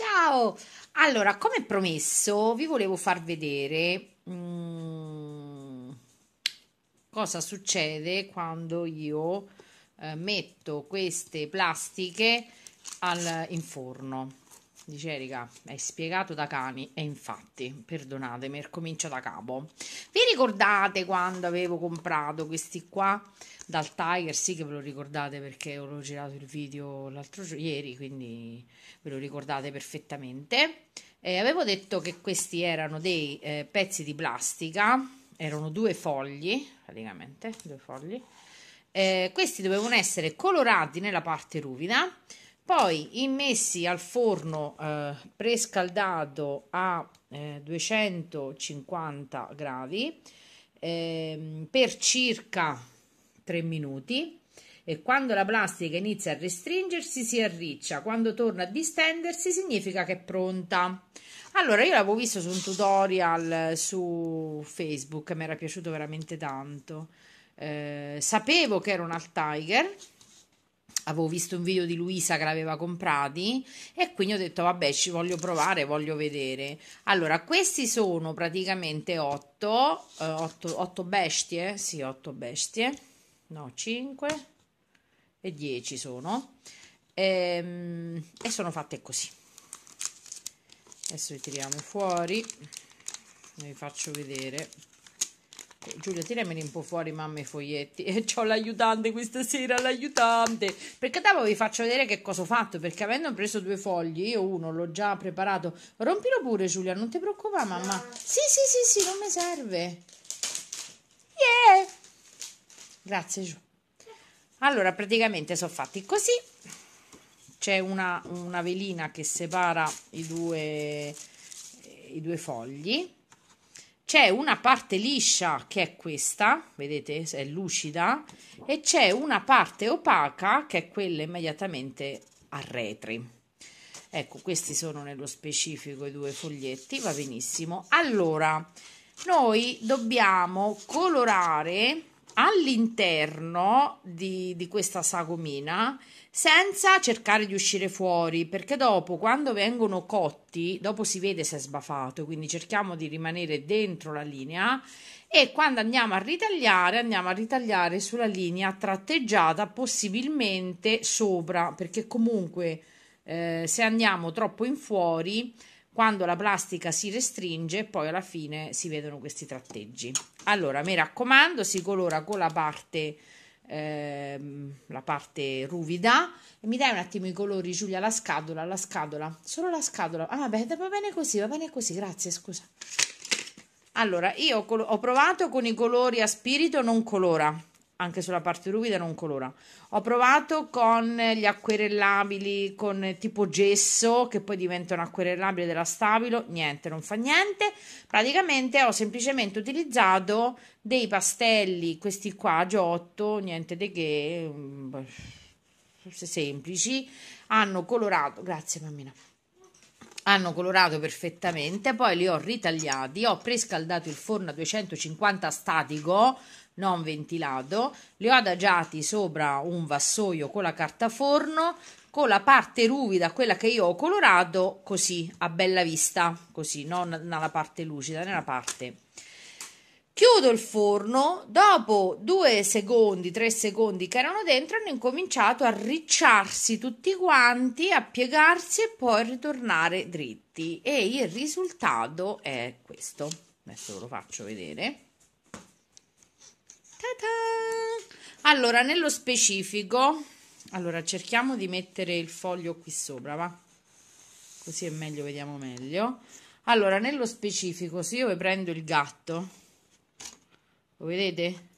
Ciao! Allora, come promesso, vi volevo far vedere mm, cosa succede quando io eh, metto queste plastiche al, in forno. Dice Erika, hai spiegato da cani e infatti, perdonatemi, ricomincio da capo. Vi ricordate quando avevo comprato questi qua dal Tiger? Sì che ve lo ricordate perché ho girato il video l'altro ieri, quindi ve lo ricordate perfettamente. Eh, avevo detto che questi erano dei eh, pezzi di plastica, erano due fogli, praticamente, due fogli. Eh, questi dovevano essere colorati nella parte ruvida poi immessi al forno eh, prescaldato a eh, 250 gradi eh, per circa 3 minuti e quando la plastica inizia a restringersi si arriccia, quando torna a distendersi significa che è pronta. Allora, io l'avevo visto su un tutorial eh, su Facebook, mi era piaciuto veramente tanto. Eh, sapevo che era un alt tiger avevo visto un video di Luisa che l'aveva comprati e quindi ho detto vabbè ci voglio provare, voglio vedere. Allora, questi sono praticamente 8, 8, 8 bestie, sì 8 bestie, no 5 e 10 sono e, ehm, e sono fatte così. Adesso li tiriamo fuori, vi faccio vedere Ecco, Giulia, tirameli un po' fuori, mamma, i foglietti. E eh, ho l'aiutante questa sera, l'aiutante. Perché dopo vi faccio vedere che cosa ho fatto, perché avendo preso due fogli, io uno l'ho già preparato. Rompilo pure, Giulia, non ti preoccupare, mamma. Sì, sì, sì, sì, non mi serve. Yeah! Grazie, Giulia. Allora, praticamente sono fatti così. C'è una, una velina che separa i due, i due fogli c'è una parte liscia che è questa, vedete, è lucida, e c'è una parte opaca che è quella immediatamente a retri. Ecco, questi sono nello specifico i due foglietti, va benissimo. Allora, noi dobbiamo colorare all'interno di, di, questa sagomina senza cercare di uscire fuori perché dopo quando vengono cotti dopo si vede se è sbafato quindi cerchiamo di rimanere dentro la linea e quando andiamo a ritagliare andiamo a ritagliare sulla linea tratteggiata possibilmente sopra perché comunque eh, se andiamo troppo in fuori quando la plastica si restringe poi alla fine si vedono questi tratteggi allora mi raccomando si colora con la parte ehm, la parte ruvida mi dai un attimo i colori Giulia la scatola la scadola solo la scatola ah vabbè va bene così va bene così grazie scusa allora io ho provato con i colori a spirito non colora anche sulla parte ruvida non colora. Ho provato con gli acquerellabili con tipo gesso che poi diventano acquerellabili della Stabilo, niente, non fa niente. Praticamente ho semplicemente utilizzato dei pastelli, questi qua, Giotto, niente di che, mm, semplici, hanno colorato, grazie mammina. Hanno colorato perfettamente, poi li ho ritagliati, ho prescaldato il forno a 250 statico non ventilato, li ho adagiati sopra un vassoio con la carta forno, con la parte ruvida, quella che io ho colorato, così, a bella vista, così, non nella parte lucida, nella parte. Chiudo il forno, dopo due secondi, tre secondi che erano dentro, hanno incominciato a ricciarsi tutti quanti, a piegarsi e poi a ritornare dritti. E il risultato è questo. Adesso ve lo faccio vedere. Allora, nello specifico, allora cerchiamo di mettere il foglio qui sopra, va? Così è meglio, vediamo meglio. Allora, nello specifico, se io prendo il gatto, lo vedete?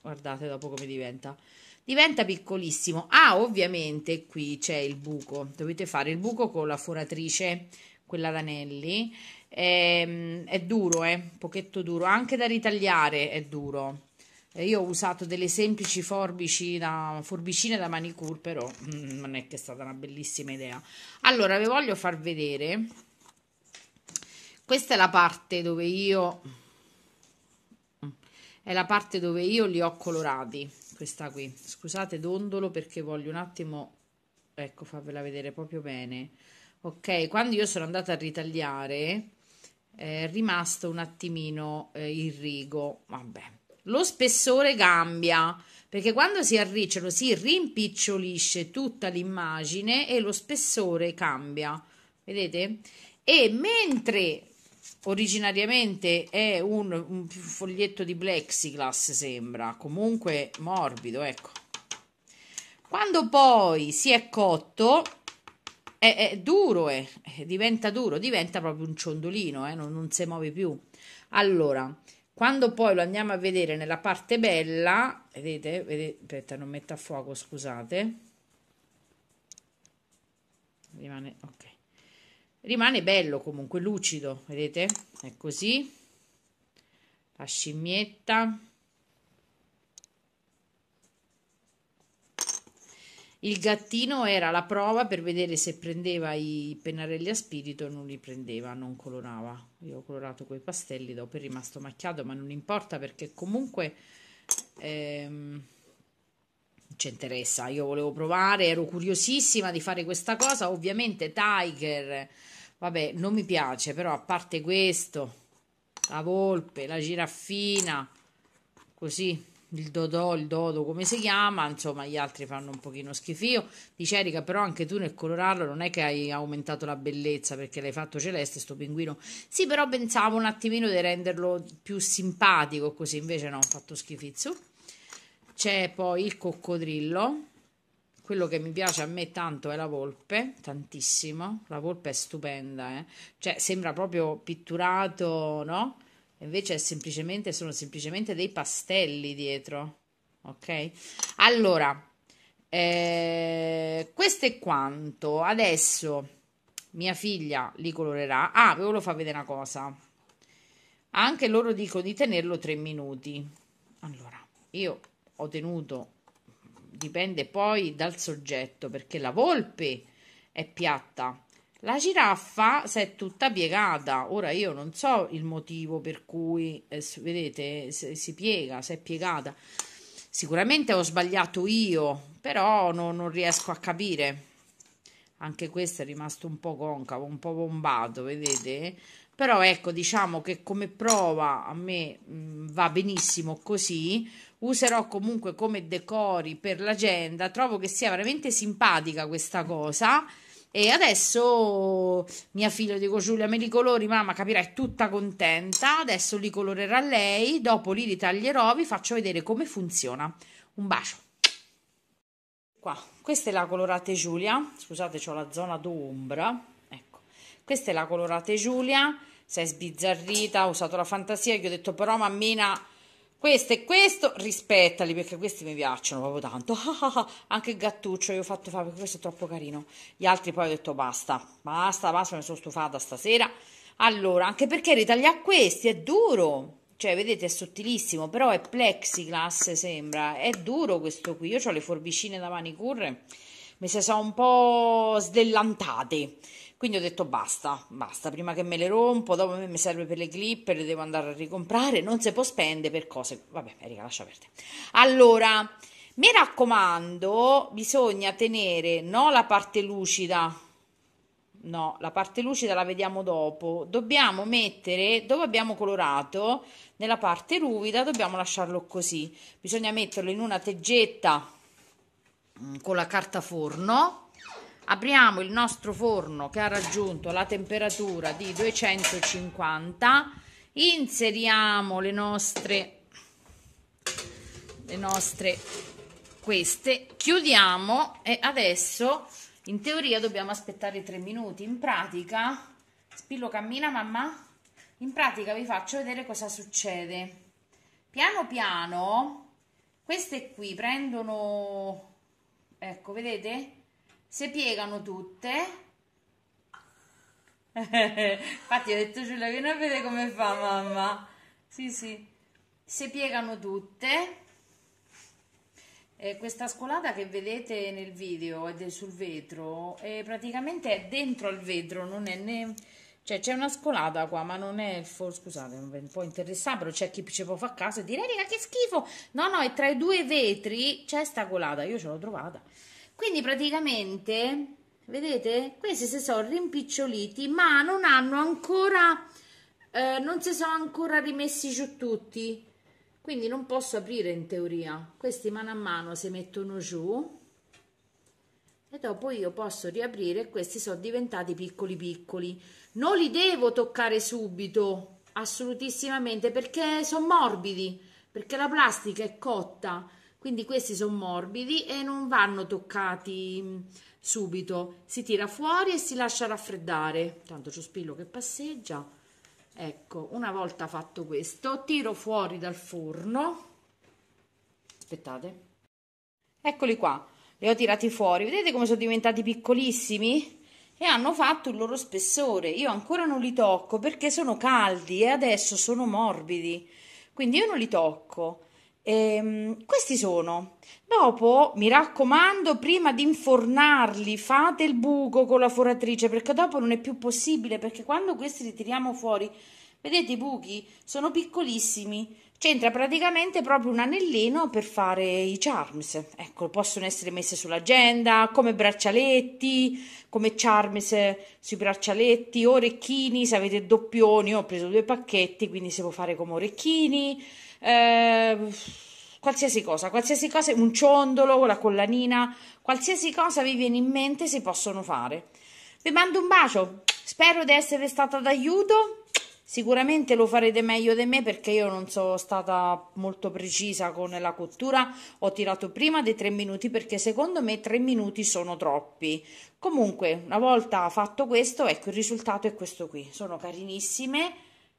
Guardate dopo come diventa. Diventa piccolissimo. Ah, ovviamente qui c'è il buco. Dovete fare il buco con la foratrice, quella ad anelli. È, ehm, è duro, eh? Un pochetto duro. Anche da ritagliare è duro eh, io ho usato delle semplici forbici da, forbicine da manicure, però mm, non è che è stata una bellissima idea. Allora, vi voglio far vedere. Questa è la parte dove io... È la parte dove io li ho colorati, questa qui. Scusate, dondolo, perché voglio un attimo... Ecco, farvela vedere proprio bene. Ok, quando io sono andata a ritagliare è rimasto un attimino eh, il rigo. Vabbè, lo spessore cambia perché quando si arricciano si rimpicciolisce tutta l'immagine e lo spessore cambia vedete e mentre originariamente è un, un foglietto di plexiglass sembra comunque morbido ecco quando poi si è cotto è, è duro è, diventa duro diventa proprio un ciondolino eh, non, non si muove più allora quando poi lo andiamo a vedere nella parte bella, vedete, vedete aspetta, non metto a fuoco, scusate. Rimane, ok. Rimane bello comunque, lucido, vedete? È così. La scimmietta. Il gattino era la prova per vedere se prendeva i pennarelli a spirito o non li prendeva, non colorava. Io ho colorato quei pastelli, dopo è rimasto macchiato, ma non importa perché comunque ehm, ci interessa. Io volevo provare, ero curiosissima di fare questa cosa. Ovviamente Tiger, vabbè, non mi piace, però a parte questo, la volpe, la giraffina, così il Dodò, il Dodo, come si chiama, insomma gli altri fanno un pochino schifio. Dice Erika, però anche tu nel colorarlo non è che hai aumentato la bellezza perché l'hai fatto celeste sto pinguino. Sì, però pensavo un attimino di renderlo più simpatico, così invece no, ho fatto schifizio. C'è poi il coccodrillo, quello che mi piace a me tanto è la volpe, tantissimo. La volpe è stupenda, eh? cioè sembra proprio pitturato, no? invece semplicemente, sono semplicemente dei pastelli dietro, ok? Allora, eh, questo è quanto. Adesso mia figlia li colorerà. Ah, ve lo fa vedere una cosa. Anche loro dicono di tenerlo tre minuti. Allora, io ho tenuto, dipende poi dal soggetto, perché la volpe è piatta la giraffa si è tutta piegata. Ora io non so il motivo per cui, eh, vedete, si piega, si è piegata. Sicuramente ho sbagliato io, però no, non riesco a capire. Anche questo è rimasto un po' concavo, un po' bombato, vedete? Però ecco, diciamo che come prova a me mh, mm, va benissimo così. Userò comunque come decori per l'agenda. Trovo che sia veramente simpatica questa cosa e adesso mia figlia, dico Giulia, me li colori, mamma capirà, è tutta contenta. Adesso li colorerà lei, dopo li ritaglierò, vi faccio vedere come funziona. Un bacio. Qua, questa è la colorate Giulia, scusate, ho la zona d'ombra, ecco, questa è la colorate Giulia, si è sbizzarrita, ha usato la fantasia, gli ho detto però mammina questo e questo, rispettali perché questi mi piacciono proprio tanto. Anche il gattuccio io ho fatto fare perché questo è troppo carino. Gli altri poi ho detto basta, basta, basta, mi sono stufata stasera. Allora, anche perché ritagliare questi è duro. Cioè, vedete, è sottilissimo, però è plexiglass, sembra. È duro questo qui. Io ho le forbicine da manicure, mi si sono un po' sdellantate. Quindi ho detto basta, basta, prima che me le rompo, dopo me mi serve per le clipper, le devo andare a ricomprare, non si può spendere per cose, vabbè, Erika, lascia perdere. Allora, mi raccomando, bisogna tenere, no, la parte lucida, no, la parte lucida la vediamo dopo. Dobbiamo mettere dove abbiamo colorato, nella parte ruvida dobbiamo lasciarlo così. Bisogna metterlo in una teggetta mm, con la carta forno apriamo il nostro forno che ha raggiunto la temperatura di 250 inseriamo le nostre le nostre queste chiudiamo e adesso in teoria dobbiamo aspettare 3 minuti in pratica spillo cammina mamma in pratica vi faccio vedere cosa succede piano piano queste qui prendono ecco vedete si piegano tutte. Infatti ho detto Giulia vieni a vedere come fa mamma. Sì, sì. Si piegano tutte. Eh, questa scolata che vedete nel video ed è sul vetro, eh, praticamente è dentro al vetro, non è né... Cioè c'è una scolata qua, ma non è il foro, scusate, un po' interessante, però c'è chi ci può far caso e dire, raga che schifo! No, no, è tra i due vetri c'è sta colata, io ce l'ho trovata quindi praticamente vedete questi si sono rimpiccioliti ma non hanno ancora eh, non si sono ancora rimessi giù tutti quindi non posso aprire in teoria questi mano a mano si mettono giù e dopo io posso riaprire questi sono diventati piccoli piccoli non li devo toccare subito assolutissimamente perché sono morbidi perché la plastica è cotta quindi questi sono morbidi e non vanno toccati mm, subito. Si tira fuori e si lascia raffreddare. Tanto c'è spillo che passeggia. Ecco, una volta fatto questo, tiro fuori dal forno. Aspettate. Eccoli qua. Li ho tirati fuori. Vedete come sono diventati piccolissimi? e hanno fatto il loro spessore. Io ancora non li tocco perché sono caldi e adesso sono morbidi. Quindi io non li tocco. Ehm, questi sono. Dopo, mi raccomando, prima di infornarli, fate il buco con la foratrice perché dopo non è più possibile perché quando questi li tiriamo fuori, vedete i buchi sono piccolissimi. C'entra praticamente proprio un anellino per fare i charms. Ecco, possono essere messe sull'agenda come braccialetti, come charms sui braccialetti, orecchini, se avete doppioni, ho preso due pacchetti, quindi si può fare come orecchini Ehm, qualsiasi cosa, qualsiasi cosa, un ciondolo, la collanina, qualsiasi cosa vi viene in mente si possono fare. Vi mando un bacio, spero di essere stata d'aiuto. Sicuramente lo farete meglio di me perché io non sono stata molto precisa con la cottura, ho tirato prima dei tre minuti perché secondo me tre minuti sono troppi. Comunque, una volta fatto questo, ecco il risultato è questo qui. Sono carinissime.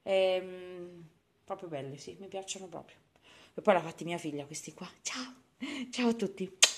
Ehm Proprio belli, sì, mi piacciono proprio. E poi l'ha fatti mia figlia, questi qua. Ciao, ciao a tutti.